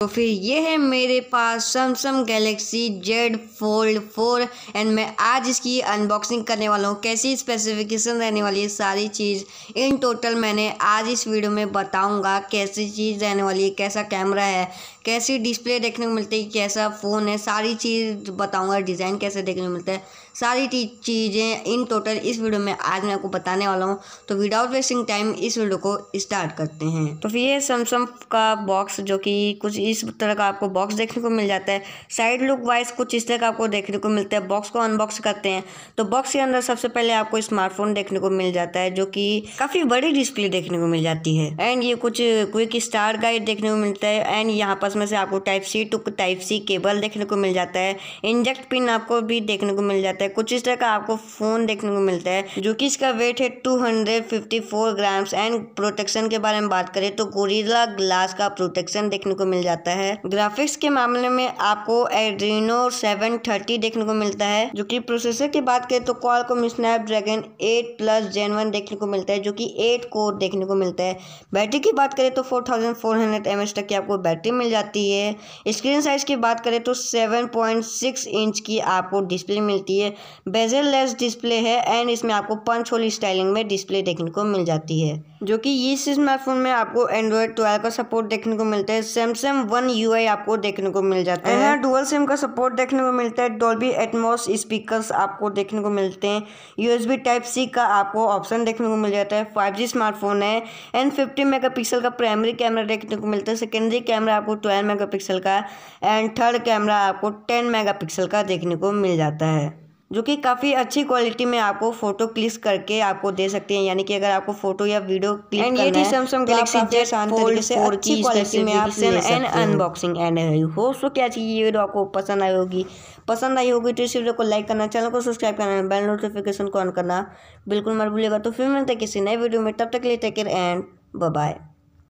तो फिर ये है मेरे पास Samsung Galaxy Z Fold four and मैं आज इसकी अनबॉक्सिंग करने वाला हूँ कैसी स्पेसिफिकेशन रहने वाली है सारी चीज़ इन टोटल मैंने आज इस वीडियो में बताऊँगा कैसी चीज़ रहने वाली है कैसा कैमरा है कैसी डिस्प्ले देखने को मिलती है कैसा फ़ोन है सारी चीज़ बताऊँगा डिज़ाइन कैसे देखने को मिलता है सारी चीज़ें इन टोटल इस वीडियो में आज मैं आपको बताने वाला हूँ तो विदाउट वेस्टिंग टाइम इस वीडियो को स्टार्ट करते हैं तो फिर ये सैमसंग का बॉक्स जो कि कुछ इस तरह का आपको बॉक्स देखने को मिल जाता है साइड लुक वाइज कुछ इस तरह का आपको देखने को मिलता है बॉक्स को अनबॉक्स करते हैं तो बॉक्स के अंदर सबसे पहले आपको स्मार्टफोन देखने को मिल जाता है जो कि काफ़ी बड़ी डिस्प्ले देखने को मिल जाती है एंड ये कुछ क्विक स्टार गाइड देखने को मिलता है एंड यहाँ पास में से आपको type C to type C cable देखने को मिल जाता है इंजेक्ट पिन आपको भी देखने को मिल जाता है कुछ इस तरह का आपको फ़ोन देखने को मिलता है जो कि इसका वेट है 254 ग्राम्स एंड प्रोटेक्शन के बारे में बात करें तो गोरिल्ला ग्लास का प्रोटेक्शन देखने को मिल जाता है ग्राफिक्स के मामले में आपको एड्रीनो सेवन देखने को मिलता है जो की प्रोसेसर की बात करें तो Snapdragon eight plus gen one देखने को मिलता है जो की एट कोर देखने को मिलता है बैटरी की बात करें तो four thousand four hundred M H तक की आपको बैटरी मिल जाती है स्क्रीन साइज की बात करें तो सेवन पॉइंट सिक्स इंच की आपको डिस्प्ले मिलती है इसमें बेजल लेस डिस्प्ले है एंड इसमें आपको पंच होल स्टाइलिंग में डिस्प्ले देखने को मिल जाती है जो कि इस स्मार्टफोन में आपको एंड्रॉयड ट्वेल्व का सपोर्ट देखने को मिलता है सैमसंग वन यू आपको देखने को मिल जाता है डुअल हाँ, सिम का सपोर्ट देखने को मिलता है डॉल्बी एटमोस स्पीकर आपको देखने को मिलते हैं यूएसबी टाइप सी का आपको ऑप्शन देखने को मिल जाता है फाइव स्मार्टफोन है एंड फिफ्टी मेगा का प्राइमरी कैमरा देखने को मिलता है सेकेंडरी कैमरा आपको ट्वेल्व मेगा का एंड थर्ड कैमरा आपको टेन मेगा का देखने को मिल जाता है जो कि काफ़ी अच्छी क्वालिटी में आपको फोटो क्लिक करके आपको दे सकते हैं यानी कि अगर आपको फोटो या वीडियो क्लिक करना ये थी सैमसंग गैलेक्सी तो से अच्छी क्वालिटी में आप एंड अनबॉक्सिंग एंड आई हो सो क्या चाहिए ये वीडियो आपको पसंद आई होगी पसंद आई होगी तो इस वीडियो को लाइक करना चैनल को सब्सक्राइब करना बेल नोटिफिकेशन को ऑन करना बिल्कुल मत भूलिएगा तो फिर मिलते किसी नए वीडियो में तब तक के लिए टेक केयर एंड बाय